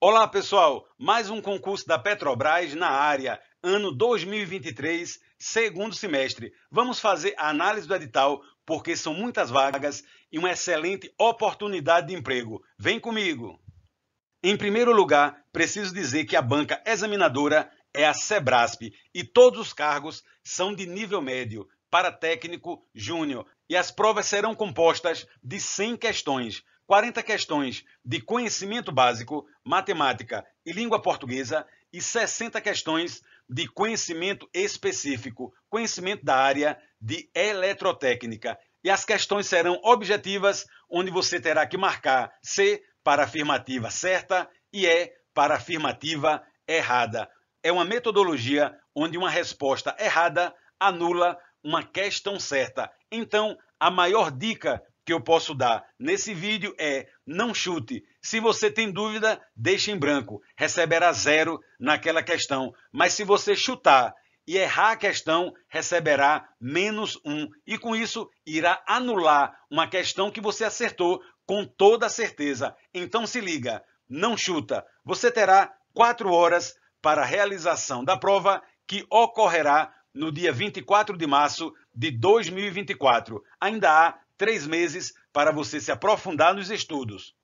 Olá, pessoal! Mais um concurso da Petrobras na área, ano 2023, segundo semestre. Vamos fazer a análise do edital, porque são muitas vagas e uma excelente oportunidade de emprego. Vem comigo! Em primeiro lugar, preciso dizer que a banca examinadora é a Sebrasp e todos os cargos são de nível médio para técnico júnior e as provas serão compostas de 100 questões. 40 questões de conhecimento básico, matemática e língua portuguesa e 60 questões de conhecimento específico, conhecimento da área de eletrotécnica. E as questões serão objetivas, onde você terá que marcar C para afirmativa certa e E para afirmativa errada. É uma metodologia onde uma resposta errada anula uma questão certa. Então, a maior dica que eu posso dar nesse vídeo é não chute. Se você tem dúvida, deixe em branco. Receberá zero naquela questão. Mas se você chutar e errar a questão, receberá menos um. E com isso, irá anular uma questão que você acertou com toda certeza. Então se liga, não chuta. Você terá quatro horas para a realização da prova que ocorrerá no dia 24 de março de 2024. Ainda há três meses para você se aprofundar nos estudos.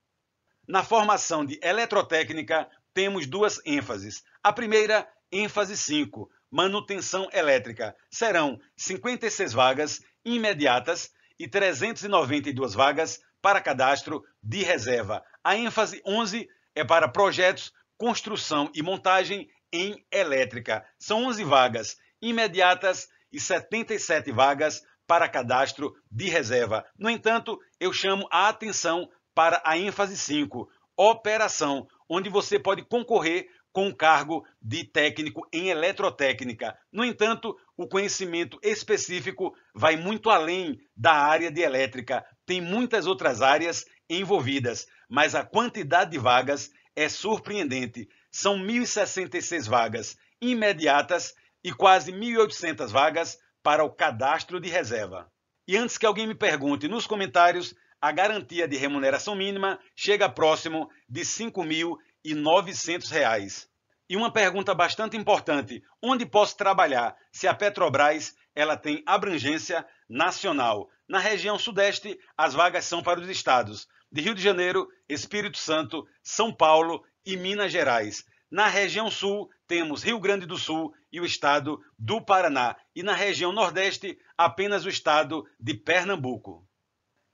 Na formação de eletrotécnica, temos duas ênfases. A primeira, ênfase 5, manutenção elétrica. Serão 56 vagas imediatas e 392 vagas para cadastro de reserva. A ênfase 11 é para projetos, construção e montagem em elétrica. São 11 vagas imediatas e 77 vagas para cadastro de reserva. No entanto, eu chamo a atenção para a ênfase 5, operação, onde você pode concorrer com o cargo de técnico em eletrotécnica. No entanto, o conhecimento específico vai muito além da área de elétrica, tem muitas outras áreas envolvidas, mas a quantidade de vagas é surpreendente. São 1.066 vagas imediatas e quase 1.800 vagas para o cadastro de reserva. E antes que alguém me pergunte nos comentários, a garantia de remuneração mínima chega próximo de R$ 5.900. E uma pergunta bastante importante: onde posso trabalhar se a Petrobras ela tem abrangência nacional? Na região Sudeste, as vagas são para os estados de Rio de Janeiro, Espírito Santo, São Paulo e Minas Gerais. Na região Sul, temos Rio Grande do Sul e o estado do Paraná, e na região Nordeste, apenas o estado de Pernambuco.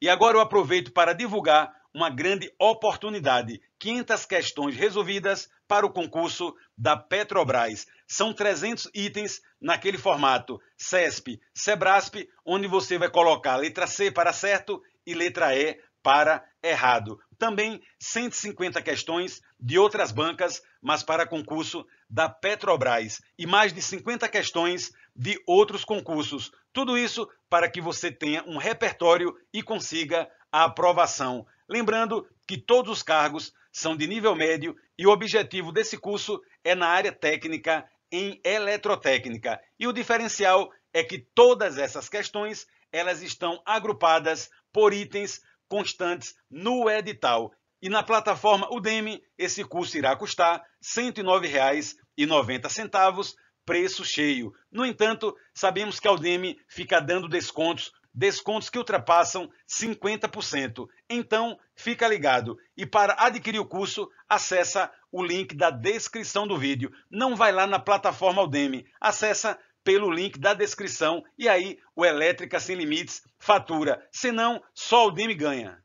E agora eu aproveito para divulgar uma grande oportunidade. 500 questões resolvidas para o concurso da Petrobras. São 300 itens naquele formato CESP, SEBRASP, onde você vai colocar a letra C para certo e letra E para errado. Também 150 questões de outras bancas, mas para concurso da Petrobras. E mais de 50 questões de outros concursos. Tudo isso para que você tenha um repertório e consiga a aprovação. Lembrando que todos os cargos são de nível médio e o objetivo desse curso é na área técnica em eletrotécnica. E o diferencial é que todas essas questões elas estão agrupadas por itens constantes no edital. E na plataforma Udemy, esse curso irá custar R$ 109,90, preço cheio. No entanto, sabemos que a Udemy fica dando descontos, descontos que ultrapassam 50%. Então, fica ligado. E para adquirir o curso, acessa o link da descrição do vídeo. Não vai lá na plataforma Udemy, acessa pelo link da descrição e aí o Elétrica Sem Limites fatura. Senão, só o Dime ganha.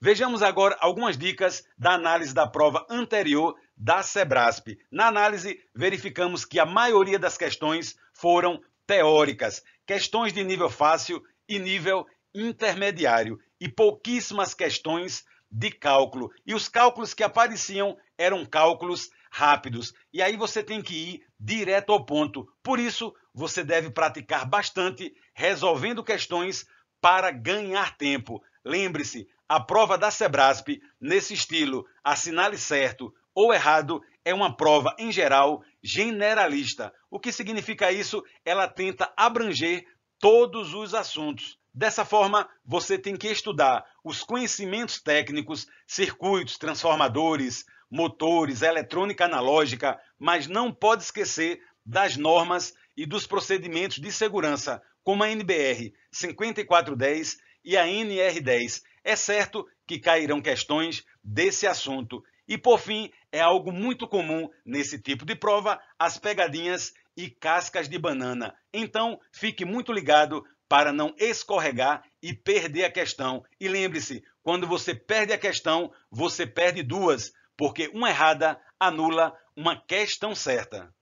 Vejamos agora algumas dicas da análise da prova anterior da Sebrasp. Na análise, verificamos que a maioria das questões foram teóricas, questões de nível fácil e nível intermediário, e pouquíssimas questões de cálculo. E os cálculos que apareciam eram cálculos rápidos. E aí você tem que ir direto ao ponto. Por isso, você deve praticar bastante resolvendo questões para ganhar tempo. Lembre-se, a prova da Sebrasp, nesse estilo, assinale certo ou errado, é uma prova, em geral, generalista. O que significa isso? Ela tenta abranger todos os assuntos. Dessa forma, você tem que estudar os conhecimentos técnicos, circuitos, transformadores, motores, eletrônica analógica, mas não pode esquecer das normas e dos procedimentos de segurança, como a NBR 5410 e a NR10. É certo que cairão questões desse assunto. E, por fim, é algo muito comum nesse tipo de prova as pegadinhas e cascas de banana. Então, fique muito ligado para não escorregar e perder a questão. E lembre-se, quando você perde a questão, você perde duas, porque uma errada anula uma questão certa.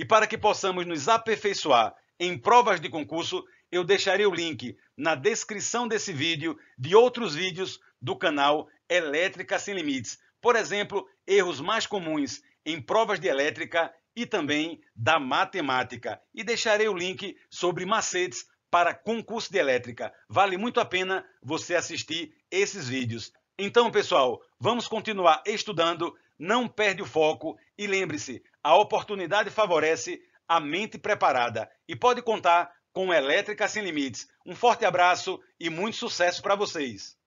E para que possamos nos aperfeiçoar em provas de concurso, eu deixarei o link na descrição desse vídeo de outros vídeos do canal Elétrica Sem Limites. Por exemplo, erros mais comuns em provas de elétrica e também da matemática. E deixarei o link sobre macetes para concurso de elétrica. Vale muito a pena você assistir esses vídeos. Então, pessoal, vamos continuar estudando não perde o foco e lembre-se, a oportunidade favorece a mente preparada e pode contar com Elétrica Sem Limites. Um forte abraço e muito sucesso para vocês!